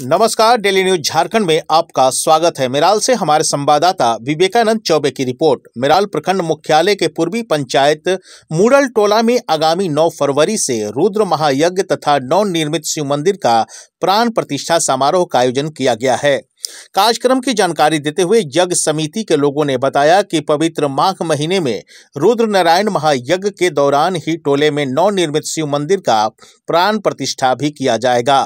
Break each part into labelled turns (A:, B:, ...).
A: नमस्कार daily news Jharkhand में आपका स्वागत है मिराल से हमारे संवाददाता विवेकानंद चौबे की रिपोर्ट मिराल प्रखंड मुख्यालय के पूर्वी पंचायत मूडल टोला में आगामी 9 फरवरी से रुद्र महायज्ञ तथा नवनिर्मित शिव मंदिर का प्राण प्रतिष्ठा समारोह का आयोजन किया गया है कार्यक्रम की जानकारी देते हुए यज्ञ समिति के लोगों ने बताया कि पवित्र माघ महीने में रुद्र नारायण महायज्ञ के दौरान ही टोले में नौ निर्मित शिव मंदिर का प्राण प्रतिष्ठा भी किया जाएगा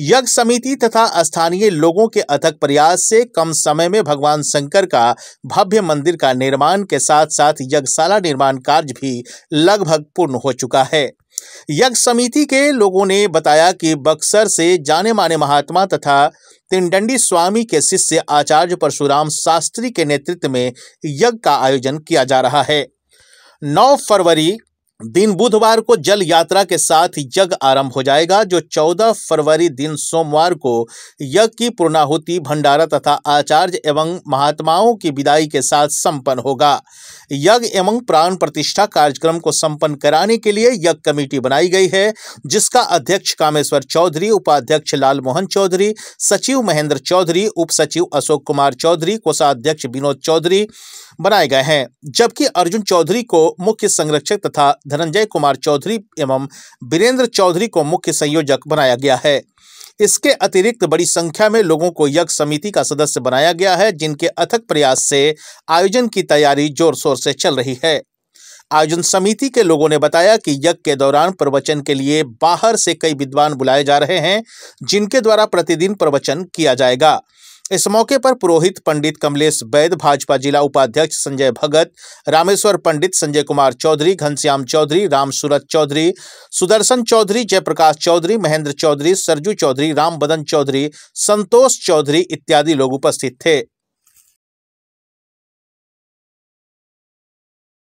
A: यज्ञ समिति तथा स्थानीय लोगों के अथक प्रयास से कम समय में भगवान शंकर का भव्य मंदिर का निर्माण के साथ साथ यज्ञशाला निर्माण कार्य भी लगभग पूर्ण हो चुका है यज्ञ समिति के लोगों ने बताया कि बक्सर से जाने माने महात्मा तथा तीनडंडी स्वामी के शिष्य आचार्य परशुराम शास्त्री के नेतृत्व में यज्ञ का आयोजन किया जा रहा है 9 फरवरी दिन बुधवार को जल यात्रा के साथ यज्ञ आरंभ हो जाएगा जो 14 फरवरी दिन सोमवार को यज्ञ की पूर्णाहुति भंडारा तथा आचार्य एवं महात्माओं की विदाई के साथ संपन्न होगा यज्ञ एवं प्राण प्रतिष्ठा कार्यक्रम को संपन्न कराने के लिए यज्ञ कमेटी बनाई गई है जिसका अध्यक्ष कामेश्वर चौधरी उपाध्यक्ष लाल मोहन चौधरी सचिव महेंद्र चौधरी उप सचिव अशोक कुमार चौधरी कोषाध्यक्ष विनोद चौधरी बनाए गए हैं जबकि अर्जुन चौधरी को मुख्य संरक्षक तथा धनंजय कुमार चौधरी एवं वीरेंद्र चौधरी को मुख्य संयोजक बनाया गया है इसके अतिरिक्त बड़ी संख्या में लोगों को यज्ञ समिति का सदस्य बनाया गया है जिनके अथक प्रयास से आयोजन की तैयारी जोर शोर से चल रही है आयोजन समिति के लोगों ने बताया कि यज्ञ के दौरान प्रवचन के लिए बाहर से कई विद्वान बुलाए जा रहे हैं जिनके द्वारा प्रतिदिन प्रवचन किया जाएगा इस मौके पर पुरोहित पंडित कमलेश बैद भाजपा जिला उपाध्यक्ष संजय भगत रामेश्वर पंडित संजय कुमार चौधरी घनश्याम चौधरी राम सूरत चौधरी सुदर्शन चौधरी जयप्रकाश चौधरी महेंद्र चौधरी सरजू चौधरी रामबदन चौधरी संतोष चौधरी इत्यादि लोग उपस्थित थे